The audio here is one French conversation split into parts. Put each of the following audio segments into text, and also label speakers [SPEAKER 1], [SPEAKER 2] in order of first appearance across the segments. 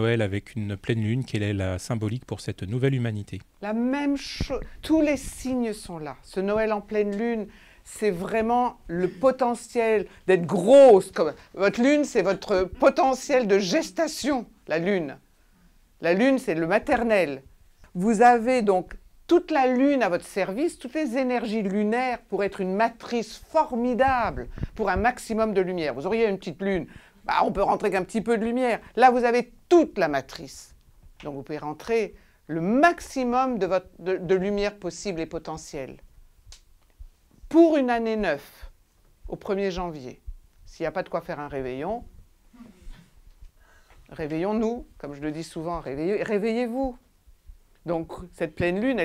[SPEAKER 1] Noël avec une pleine lune, quelle est la symbolique pour cette nouvelle humanité La même chose, tous les signes sont là. Ce Noël en pleine lune, c'est vraiment le potentiel d'être grosse. Comme... Votre lune, c'est votre potentiel de gestation, la lune. La lune, c'est le maternel. Vous avez donc toute la lune à votre service, toutes les énergies lunaires pour être une matrice formidable pour un maximum de lumière. Vous auriez une petite lune bah, on peut rentrer qu'un petit peu de lumière. Là, vous avez toute la matrice. Donc vous pouvez rentrer le maximum de, votre, lumière possible et potentielle. Pour une année neuve, au 1er janvier, s'il n'y a pas de quoi faire un réveillon, réveillons-nous, comme je le dis souvent, réveillez-vous. Donc cette pleine lune,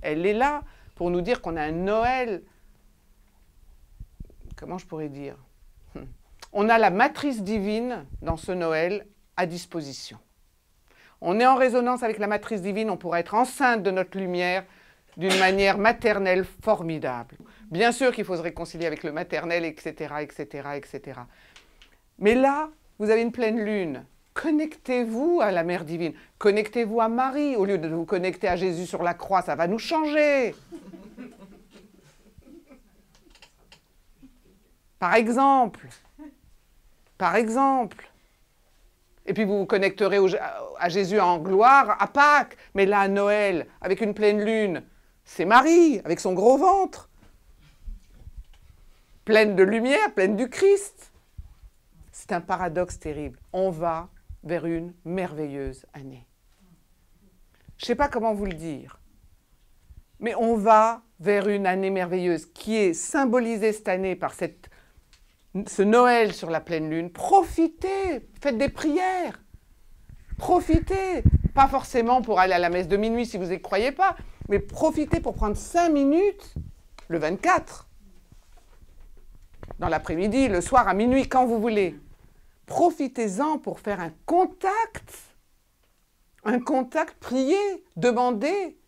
[SPEAKER 1] elle est là pour nous dire qu'on a un Noël, comment je pourrais dire, on a la matrice divine dans ce Noël à disposition. On est en résonance avec la matrice divine, on pourrait être enceinte de notre lumière d'une manière maternelle formidable. Bien sûr qu'il faut se réconcilier avec le maternel, etc., etc., etc. Mais là, vous avez une pleine lune. Connectez-vous à la Mère divine. Connectez-vous à Marie au lieu de vous connecter à Jésus sur la croix. Ça va nous changer. Par exemple, par exemple. Et puis vous vous connecterez à Jésus en gloire à Pâques, mais là à Noël, avec une pleine lune, c'est Marie, avec son gros ventre, pleine de lumière, pleine du Christ. C'est un paradoxe terrible. On va vers une merveilleuse année. Je ne sais pas comment vous le dire, mais on va vers une année merveilleuse qui est symbolisée cette année par cette ce Noël sur la pleine lune, profitez, faites des prières, profitez, pas forcément pour aller à la messe de minuit si vous n'y croyez pas, mais profitez pour prendre 5 minutes le 24, dans l'après-midi, le soir, à minuit, quand vous voulez. Profitez-en pour faire un contact, un contact, prier, demander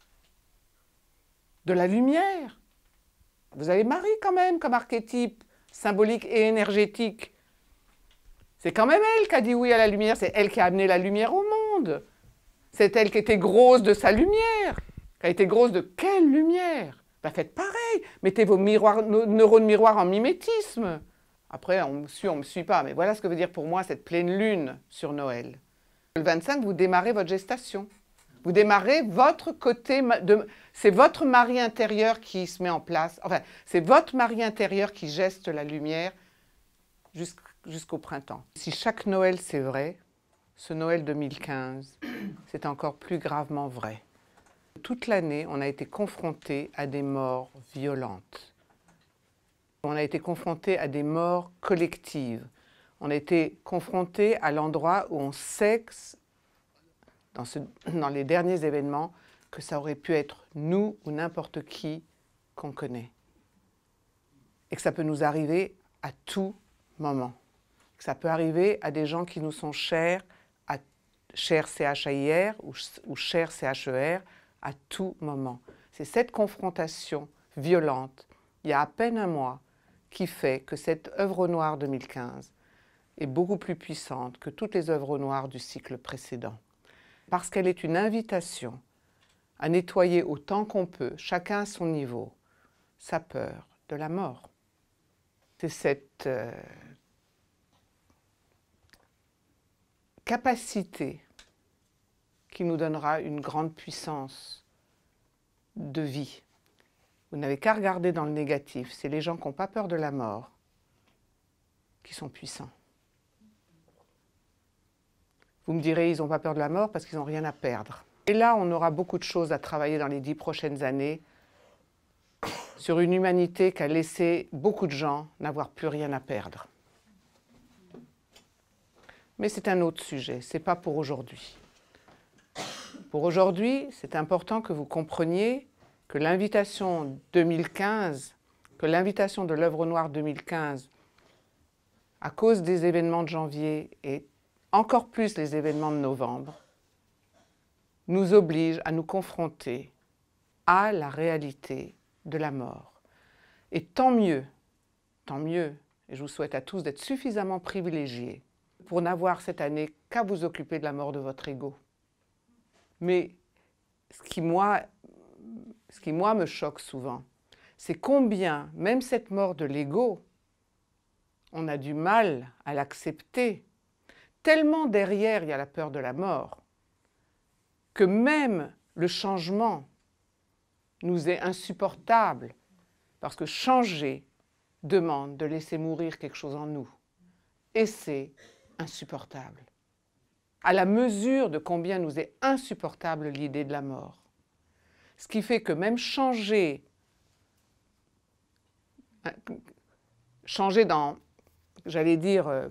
[SPEAKER 1] de la lumière. Vous avez Marie quand même comme archétype symbolique et énergétique. C'est quand même elle qui a dit oui à la lumière, c'est elle qui a amené la lumière au monde. C'est elle qui était grosse de sa lumière. Qui a été grosse de quelle lumière ben, Faites pareil, mettez vos miroirs, neurones miroirs en mimétisme. Après, on me suit, on me suit pas, mais voilà ce que veut dire pour moi cette pleine lune sur Noël. Le 25, vous démarrez votre gestation. Vous démarrez votre côté, de, c'est votre mari intérieur qui se met en place, enfin, c'est votre mari intérieur qui geste la lumière jusqu'au printemps. Si chaque Noël c'est vrai, ce Noël 2015, c'est encore plus gravement vrai. Toute l'année, on a été confronté à des morts violentes. On a été confronté à des morts collectives. On a été confronté à l'endroit où on sexe dans, les derniers événements que ça aurait pu être nous ou n'importe qui qu'on connaît. Et que ça peut nous arriver à tout moment. Que ça peut arriver à des gens qui nous sont chers, à chers CHIR ou, ou chers CHER, à tout moment. C'est cette confrontation violente, il y a à peine un mois, qui fait que cette œuvre noire 2015 est beaucoup plus puissante que toutes les œuvres noires du cycle précédent parce qu'elle est une invitation à nettoyer autant qu'on peut, chacun à son niveau, sa peur de la mort. C'est cette euh, capacité qui nous donnera une grande puissance de vie. Vous n'avez qu'à regarder dans le négatif, c'est les gens qui n'ont pas peur de la mort qui sont puissants. Vous me direz, ils n'ont pas peur de la mort parce qu'ils n'ont rien à perdre. Et là, on aura beaucoup de choses à travailler dans les dix prochaines années sur une humanité qui a laissé beaucoup de gens n'avoir plus rien à perdre. Mais c'est un autre sujet, ce n'est pas pour aujourd'hui. Pour aujourd'hui, c'est important que vous compreniez que l'invitation 2015, que l'invitation de l'œuvre noire 2015, à cause des événements de janvier, est encore plus les événements de novembre, nous obligent à nous confronter à la réalité de la mort. Et tant mieux, tant mieux, et je vous souhaite à tous d'être suffisamment privilégiés pour n'avoir cette année qu'à vous occuper de la mort de votre ego. Mais ce qui, moi, ce qui, moi, me choque souvent, c'est combien, même cette mort de l'ego, on a du mal à l'accepter tellement derrière il y a la peur de la mort que même le changement nous est insupportable parce que changer demande de laisser mourir quelque chose en nous. Et c'est insupportable. À la mesure de combien nous est insupportable l'idée de la mort. Ce qui fait que même changer, hein, changer dans, j'allais dire, euh,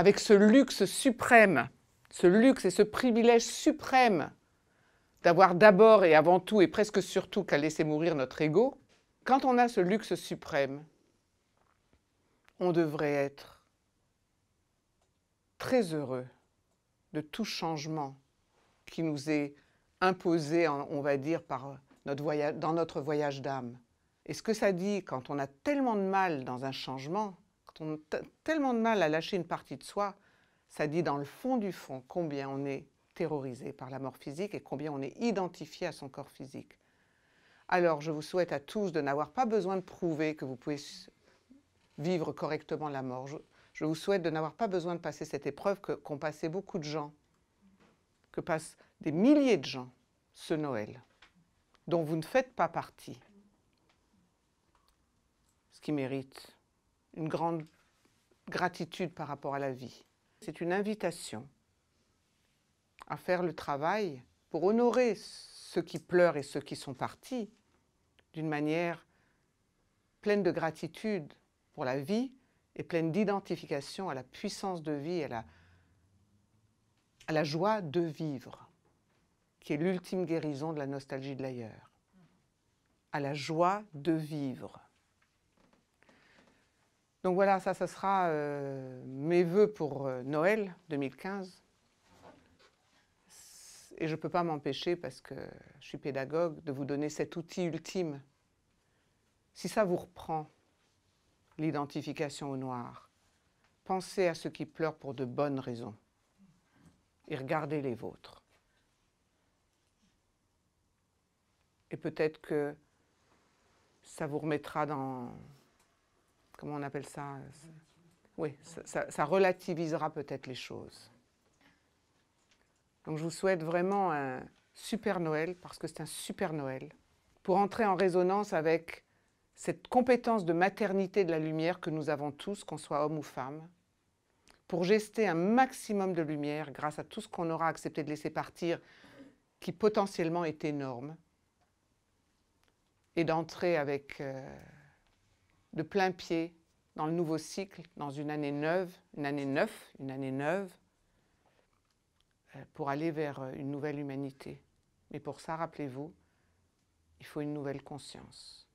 [SPEAKER 1] avec ce luxe suprême, ce luxe et ce privilège suprême d'avoir d'abord et avant tout et presque surtout qu'à laisser mourir notre ego, quand on a ce luxe suprême, on devrait être très heureux de tout changement qui nous est imposé, on va dire, par notre voyage, dans notre voyage d'âme. Et ce que ça dit quand on a tellement de mal dans un changement, on tellement de mal à lâcher une partie de soi, ça dit dans le fond du fond combien on est terrorisé par la mort physique et combien on est identifié à son corps physique. Alors je vous souhaite à tous de n'avoir pas besoin de prouver que vous pouvez vivre correctement la mort. Je, vous souhaite de n'avoir pas besoin de passer cette épreuve qu'ont passée passé beaucoup de gens, que passent des milliers de gens ce Noël, dont vous ne faites pas partie. Ce qui mérite une grande gratitude par rapport à la vie. C'est une invitation à faire le travail pour honorer ceux qui pleurent et ceux qui sont partis d'une manière pleine de gratitude pour la vie et pleine d'identification à la puissance de vie, à la, joie de vivre, qui est l'ultime guérison de la nostalgie de l'ailleurs, à la joie de vivre. Donc voilà, ça, ça sera euh, mes voeux pour euh, Noël 2015. Et je ne peux pas m'empêcher, parce que je suis pédagogue, de vous donner cet outil ultime. Si ça vous reprend, l'identification au noir, pensez à ceux qui pleurent pour de bonnes raisons et regardez les vôtres. Et peut-être que ça vous remettra dans comment on appelle ça euh, Oui, ça, relativisera peut-être les choses. Donc je vous souhaite vraiment un super Noël, parce que c'est un super Noël, pour entrer en résonance avec cette compétence de maternité de la lumière que nous avons tous, qu'on soit homme ou femme, pour gester un maximum de lumière grâce à tout ce qu'on aura accepté de laisser partir, qui potentiellement est énorme, et d'entrer avec... Euh, de plein pied dans le nouveau cycle, dans une année neuve, une année neuf, une année neuve, euh, pour aller vers euh, une nouvelle humanité. Mais pour ça, rappelez-vous, il faut une nouvelle conscience.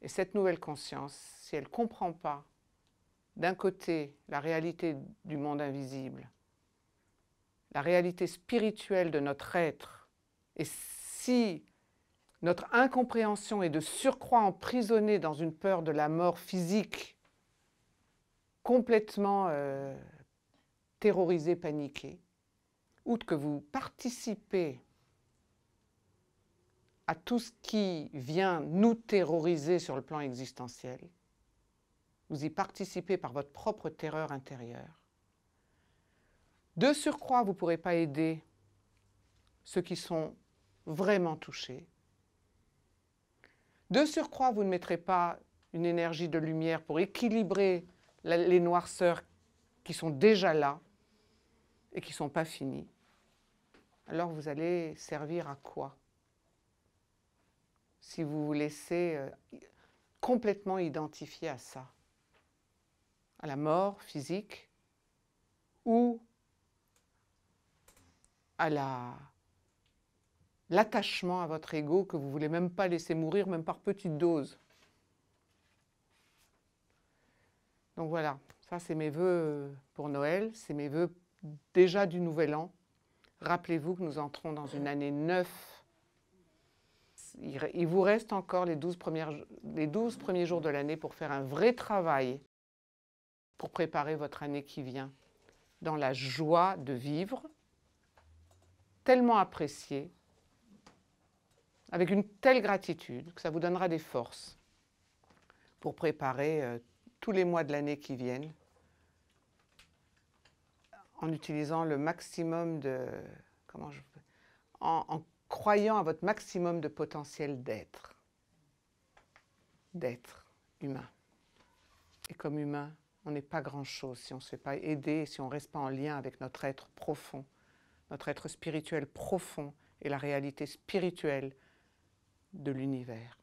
[SPEAKER 1] Et cette nouvelle conscience, si elle ne comprend pas, d'un côté, la réalité du monde invisible, la réalité spirituelle de notre être, et si notre incompréhension est de surcroît emprisonnée dans une peur de la mort physique complètement euh, terrorisée, paniquée. Outre que vous participez à tout ce qui vient nous terroriser sur le plan existentiel, vous y participez par votre propre terreur intérieure. De surcroît, vous ne pourrez pas aider ceux qui sont vraiment touchés. De surcroît, vous ne mettrez pas une énergie de lumière pour équilibrer les noirceurs qui sont déjà là et qui ne sont pas finies. Alors vous allez servir à quoi Si vous vous laissez euh, complètement identifier à ça, à la mort physique ou à la l'attachement à votre ego que vous voulez même pas laisser mourir, même par petite dose. Donc voilà, ça c'est mes voeux euh, pour Noël, c'est mes voeux déjà du Nouvel An. Rappelez-vous que nous entrons dans une année neuf. Il vous reste encore les douze les 12 premiers jours de l'année pour faire un vrai travail, pour préparer votre année qui vient, dans la joie de vivre, tellement appréciée avec une telle gratitude que ça vous donnera des forces pour préparer euh, tous les mois de l'année qui viennent en utilisant le maximum de... Comment je... En, en croyant à votre maximum de potentiel d'être. D'être humain. Et comme humain, on n'est pas grand-chose si on ne se fait pas aider, si on ne reste pas en lien avec notre être profond, notre être spirituel profond et la réalité spirituelle de l'univers.